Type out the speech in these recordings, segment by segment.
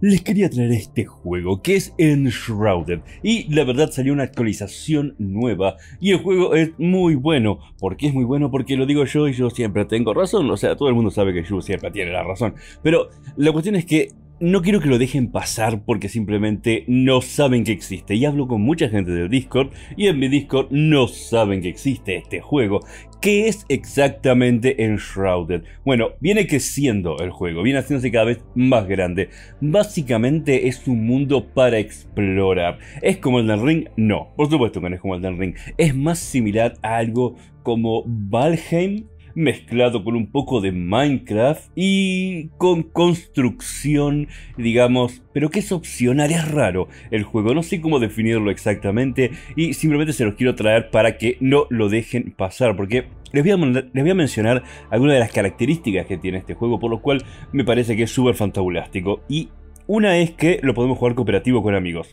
les quería traer este juego que es Enshrouded y la verdad salió una actualización nueva y el juego es muy bueno. ¿Por qué es muy bueno? Porque lo digo yo y yo siempre tengo razón, o sea, todo el mundo sabe que yo siempre tiene la razón. Pero la cuestión es que no quiero que lo dejen pasar porque simplemente no saben que existe. Y hablo con mucha gente del Discord y en mi Discord no saben que existe este juego. ¿Qué es exactamente Enshrouded? Bueno, viene creciendo el juego, viene haciéndose cada vez más grande. Básicamente es un mundo para explorar. ¿Es como Elden Ring? No, por supuesto que no es como Elden Ring. Es más similar a algo como Valheim mezclado con un poco de Minecraft y con construcción, digamos, pero que es opcional, es raro el juego, no sé cómo definirlo exactamente y simplemente se los quiero traer para que no lo dejen pasar, porque les voy, a, les voy, a, mencionar algunas de las características que tiene este juego, por lo cual me parece que es súper fantabulástico. Y una es que lo podemos jugar cooperativo con amigos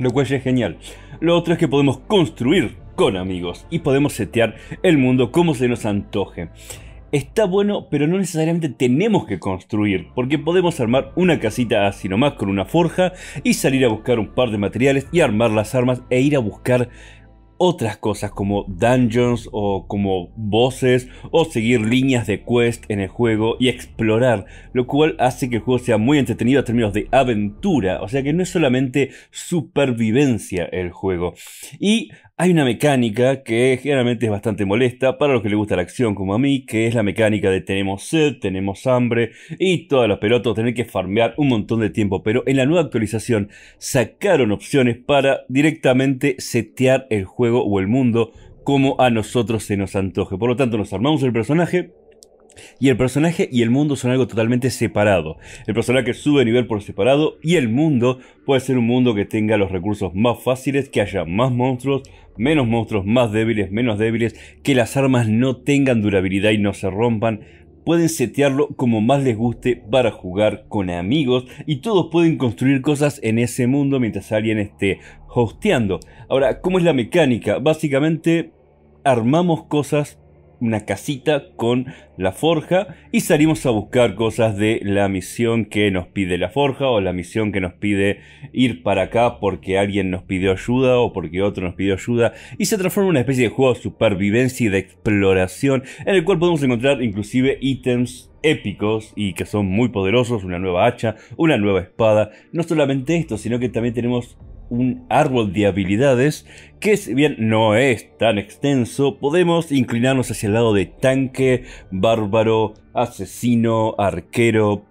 lo cual es genial. Lo otro es que podemos construir con amigos y podemos setear el mundo como se nos antoje. Está bueno, pero no necesariamente tenemos que construir, porque podemos armar una casita así nomás con una forja y salir a buscar un par de materiales y armar las armas e ir a buscar otras cosas como dungeons o como voces o seguir líneas de quest en el juego y explorar, lo cual hace que el juego sea muy entretenido a términos de aventura, o sea que no es solamente supervivencia el juego. Y hay una mecánica que generalmente es bastante molesta para los que les gusta la acción como a mí, que es la mecánica de tenemos sed, tenemos hambre y todas los pelotas tener que farmear un montón de tiempo, pero en la nueva actualización sacaron opciones para directamente setear el juego o el mundo como a nosotros se nos antoje. Por lo tanto, nos armamos el personaje, y el personaje y el mundo son algo totalmente separado. El personaje sube de nivel por separado y el mundo puede ser un mundo que tenga los recursos más fáciles, que haya más monstruos, menos monstruos, más débiles, menos débiles, que las armas no tengan durabilidad y no se rompan. Pueden setearlo como más les guste para jugar con amigos y todos pueden construir cosas en ese mundo mientras alguien esté hosteando. Ahora, ¿cómo es la mecánica? Básicamente armamos cosas una casita con la forja y salimos a buscar cosas de la misión que nos pide la forja o la misión que nos pide ir para acá porque alguien nos pidió ayuda o porque otro nos pidió ayuda y se transforma en una especie de juego de supervivencia y de exploración en el cual podemos encontrar inclusive ítems épicos y que son muy poderosos, una nueva hacha, una nueva espada, no solamente esto, sino que también tenemos un árbol de habilidades que si bien no es tan extenso, podemos inclinarnos hacia el lado de tanque, bárbaro, asesino, arquero,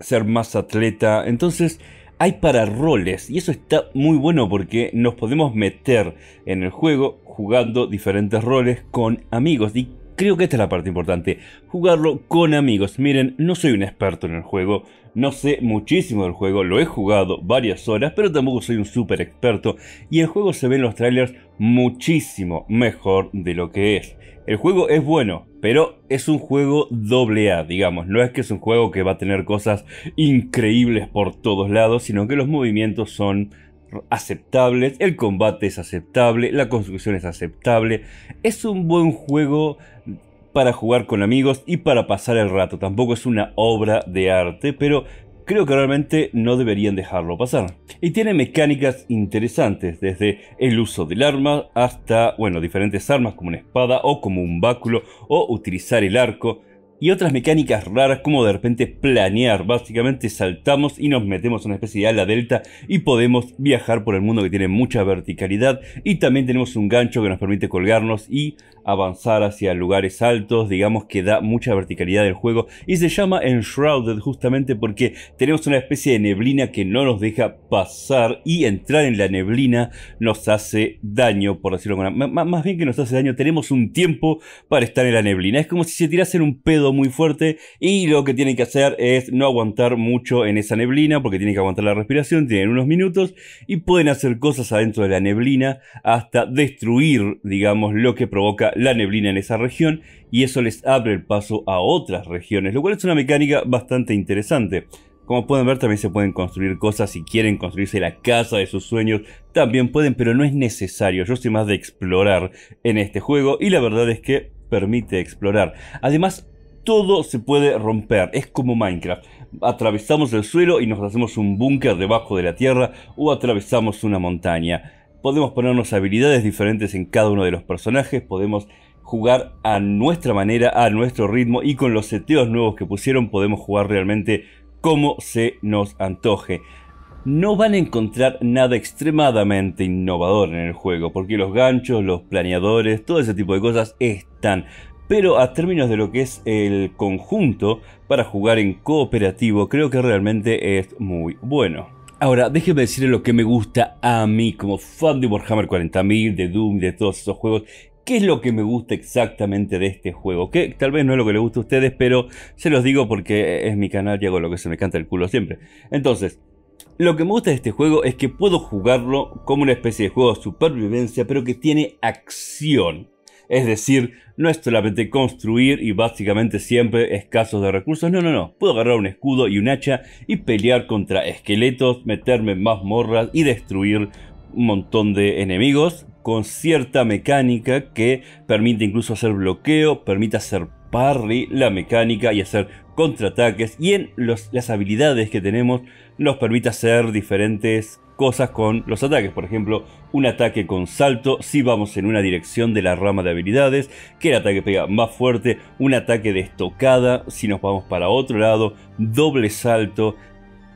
ser más atleta. Entonces hay para roles y eso está muy bueno porque nos podemos meter en el juego jugando diferentes roles con amigos. Y creo que esta es la parte importante, jugarlo con amigos. Miren, no soy un experto en el juego no sé muchísimo del juego, lo he jugado varias horas, pero tampoco soy un super experto y el juego se ve en los trailers muchísimo mejor de lo que es. El juego es bueno, pero es un juego doble A, digamos. No es que es un juego que va a tener cosas increíbles por todos lados, sino que los movimientos son aceptables, el combate es aceptable, la construcción es aceptable. Es un buen juego para jugar con amigos y para pasar el rato. Tampoco es una obra de arte, pero creo que realmente no deberían dejarlo pasar. Y tiene mecánicas interesantes, desde el uso del arma hasta, bueno, diferentes armas como una espada o como un báculo o utilizar el arco y otras mecánicas raras como de repente planear. Básicamente saltamos y nos metemos en una especie de ala delta y podemos viajar por el mundo que tiene mucha verticalidad y también tenemos un gancho que nos permite colgarnos y avanzar hacia lugares altos, digamos que da mucha verticalidad del juego y se llama Enshrouded justamente porque tenemos una especie de neblina que no nos deja pasar y entrar en la neblina nos hace daño, por decirlo más bien que nos hace daño, tenemos un tiempo para estar en la neblina. Es como si se tirasen un pedo muy fuerte y lo que tienen que hacer es no aguantar mucho en esa neblina porque tienen que aguantar la respiración, tienen unos minutos y pueden hacer cosas adentro de la neblina hasta destruir, digamos, lo que provoca la neblina en esa región y eso les abre el paso a otras regiones, lo cual es una mecánica bastante interesante. Como pueden ver, también se pueden construir cosas. Si quieren construirse la casa de sus sueños, también pueden, pero no es necesario. Yo soy más de explorar en este juego y la verdad es que permite explorar. Además, todo se puede romper. Es como Minecraft. Atravesamos el suelo y nos hacemos un búnker debajo de la tierra o atravesamos una montaña. Podemos ponernos habilidades diferentes en cada uno de los personajes, podemos jugar a nuestra manera, a nuestro ritmo y con los seteos nuevos que pusieron podemos jugar realmente como se nos antoje. No van a encontrar nada extremadamente innovador en el juego, porque los ganchos, los planeadores, todo ese tipo de cosas están pero a términos de lo que es el conjunto para jugar en cooperativo, creo que realmente es muy bueno. Ahora, déjenme decirles lo que me gusta a mí como fan de Warhammer 40.000, de Doom, de todos esos juegos. ¿Qué es lo que me gusta exactamente de este juego? Que tal vez no es lo que les gusta a ustedes, pero se los digo porque es mi canal y hago lo que se me canta el culo siempre. Entonces, lo que me gusta de este juego es que puedo jugarlo como una especie de juego de supervivencia, pero que tiene acción. Es decir, no es solamente construir y básicamente siempre escasos de recursos. No, no, no. Puedo agarrar un escudo y un hacha y pelear contra esqueletos, meterme en mazmorras y destruir un montón de enemigos con cierta mecánica que permite incluso hacer bloqueo, permite hacer parry, la mecánica y hacer contraataques y en las habilidades que tenemos nos permite hacer diferentes cosas con los ataques. Por ejemplo, un ataque con salto, si vamos en una dirección de la rama de habilidades, que el ataque pega más fuerte, un ataque de estocada, si nos vamos para otro lado, doble salto.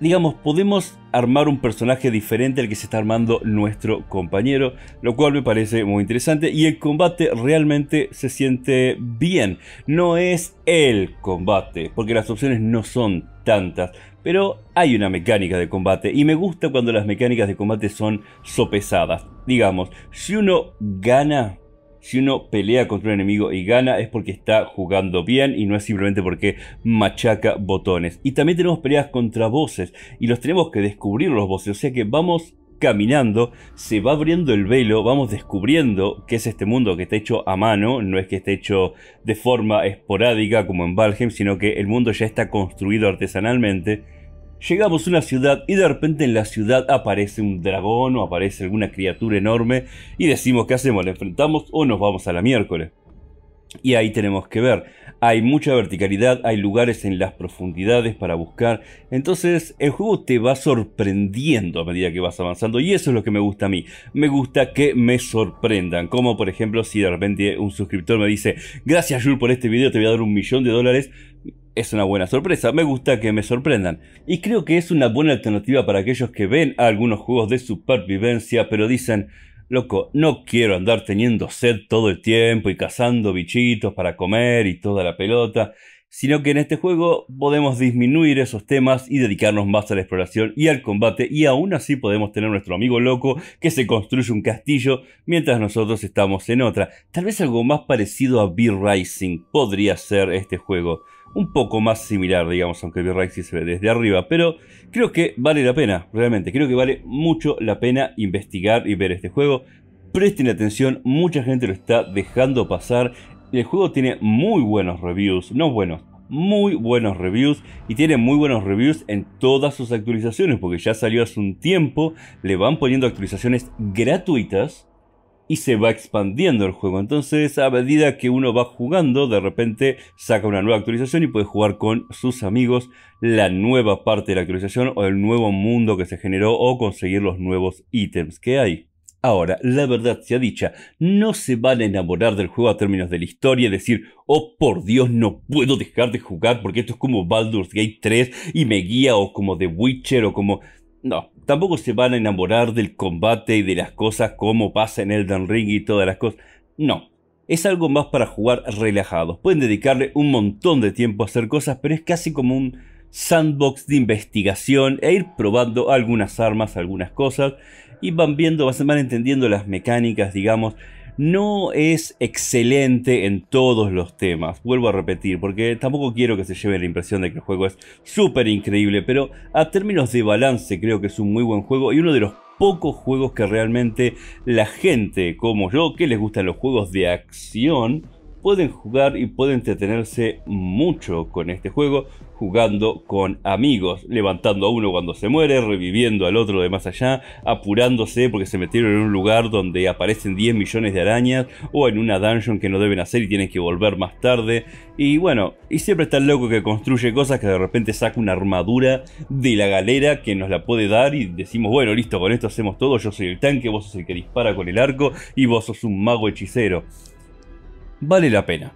Digamos, podemos armar un personaje diferente al que se está armando nuestro compañero, lo cual me parece muy interesante y el combate realmente se siente bien. No es el combate, porque las opciones no son tantas, pero hay una mecánica de combate y me gusta cuando las mecánicas de combate son sopesadas. Digamos, si uno gana, si uno pelea contra un enemigo y gana es porque está jugando bien y no es simplemente porque machaca botones. Y también tenemos peleas contra voces y los tenemos que descubrir los voces, o sea que vamos caminando, se va abriendo el velo, vamos descubriendo que es este mundo que está hecho a mano, no es que esté hecho de forma esporádica como en Valheim, sino que el mundo ya está construido artesanalmente Llegamos a una ciudad y de repente en la ciudad aparece un dragón o aparece alguna criatura enorme y decimos qué hacemos, la enfrentamos o nos vamos a la miércoles. Y ahí tenemos que ver, hay mucha verticalidad, hay lugares en las profundidades para buscar, entonces el juego te va sorprendiendo a medida que vas avanzando y eso es lo que me gusta a mí, me gusta que me sorprendan, como por ejemplo si de repente un suscriptor me dice, gracias Jules por este video, te voy a dar un millón de dólares, es una buena sorpresa, me gusta que me sorprendan. Y creo que es una buena alternativa para aquellos que ven algunos juegos de supervivencia, pero dicen, loco, no quiero andar teniendo sed todo el tiempo y cazando bichitos para comer y toda la pelota, sino que en este juego podemos disminuir esos temas y dedicarnos más a la exploración y al combate, y aún así podemos tener nuestro amigo loco que se construye un castillo mientras nosotros estamos en otra. Tal vez algo más parecido a B-Rising podría ser este juego un poco más similar, digamos, aunque el se ve desde arriba, pero creo que vale la pena, realmente, creo que vale mucho la pena investigar y ver este juego. Presten atención, mucha gente lo está dejando pasar. El juego tiene muy buenos reviews, no buenos, muy buenos reviews y tiene muy buenos reviews en todas sus actualizaciones porque ya salió hace un tiempo, le van poniendo actualizaciones gratuitas y se va expandiendo el juego. Entonces, a medida que uno va jugando, de repente saca una nueva actualización y puede jugar con sus amigos la nueva parte de la actualización o el nuevo mundo que se generó o conseguir los nuevos ítems que hay. Ahora, la verdad sea dicha, no se van a enamorar del juego a términos de la historia y decir, oh por Dios, no puedo dejar de jugar porque esto es como Baldur's Gate 3 y me guía o como The Witcher o como... No, Tampoco se van a enamorar del combate y de las cosas como pasa en Elden Ring y todas las cosas. No, es algo más para jugar relajados. Pueden dedicarle un montón de tiempo a hacer cosas, pero es casi como un sandbox de investigación e ir probando algunas armas, algunas cosas. Y van viendo, van entendiendo las mecánicas, digamos, no es excelente en todos los temas. Vuelvo a repetir, porque tampoco quiero que se lleve la impresión de que el juego es súper increíble, pero a términos de balance creo que es un muy buen juego y uno de los pocos juegos que realmente la gente como yo, que les gustan los juegos de acción, pueden jugar y pueden entretenerse mucho con este juego, jugando con amigos, levantando a uno cuando se muere, reviviendo al otro de más allá, apurándose porque se metieron en un lugar donde aparecen 10 millones de arañas o en una dungeon que no deben hacer y tienen que volver más tarde. Y bueno, y siempre está el loco que construye cosas que de repente saca una armadura de la galera que nos la puede dar y decimos, bueno, listo, con esto hacemos todo, yo soy el tanque, vos sos el que dispara con el arco y vos sos un mago hechicero vale la pena.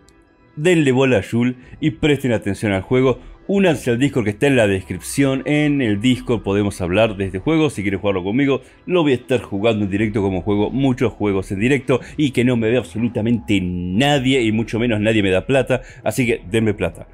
Denle bola a Jul y presten atención al juego. Únanse al Discord que está en la descripción. En el Discord podemos hablar de este juego. Si quieres jugarlo conmigo, lo voy a estar jugando en directo como juego muchos juegos en directo y que no me ve absolutamente nadie y mucho menos nadie me da plata. Así que denme plata.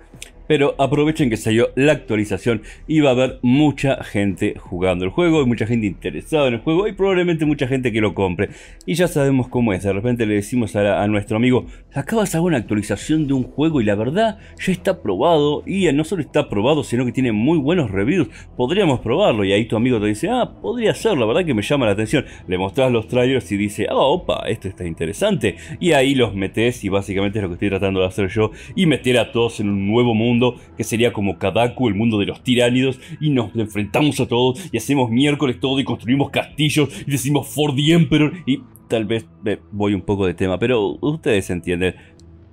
Pero aprovechen que salió la actualización y va a haber mucha gente jugando el juego y mucha gente interesada en el juego y probablemente mucha gente que lo compre. Y ya sabemos cómo es, de repente le decimos a, nuestro amigo, acabas de hacer una actualización de un juego y la verdad ya está probado y no solo está probado sino que tiene muy buenos reviews, podríamos probarlo y ahí tu amigo te dice, ah, podría ser, la verdad que me llama la atención. Le mostrás los trailers y dice, ah, opa, esto está interesante. Y ahí los metes y básicamente es lo que estoy tratando de hacer yo y meter a todos en un nuevo mundo que sería como Kadaku, el mundo de los tiránidos, y nos enfrentamos a todos, y hacemos miércoles todo, y construimos castillos, y decimos For the Emperor, y tal vez me voy un poco de tema, pero ustedes entienden.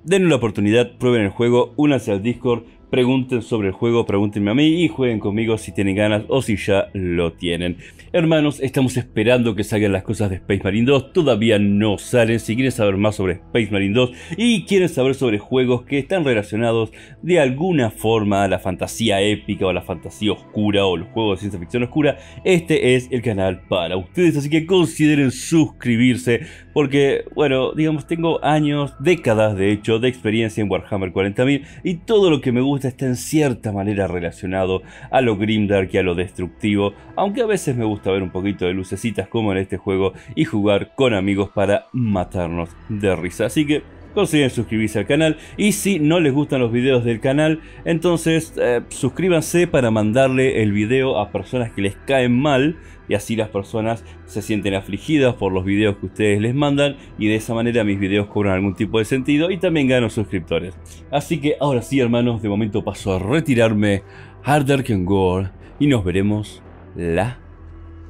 Denle la oportunidad, prueben el juego, únanse al Discord, pregunten sobre el juego, pregúntenme a mí y jueguen conmigo si tienen ganas o si ya lo tienen. Hermanos, estamos esperando que salgan las cosas de Space Marine 2, todavía no salen. Si quieren saber más sobre Space Marine 2 y quieren saber sobre juegos que están relacionados de alguna forma a la fantasía épica o la fantasía oscura o los juegos de ciencia ficción oscura, este es el canal para ustedes, así que consideren suscribirse porque, bueno, digamos, tengo años, décadas de hecho, de experiencia en Warhammer 40.000 y todo lo que me gusta está en cierta manera relacionado a lo grimdark y a lo destructivo, aunque a veces me gusta ver un poquito de lucecitas como en este juego y jugar con amigos para matarnos de risa. Así que Consiguen suscribirse al canal y si no les gustan los videos del canal, entonces eh, suscríbanse para mandarle el video a personas que les caen mal y así las personas se sienten afligidas por los videos que ustedes les mandan y de esa manera mis videos cobran algún tipo de sentido y también ganan suscriptores. Así que ahora sí hermanos, de momento paso a retirarme, Harder Can Gore y nos veremos la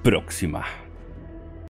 próxima.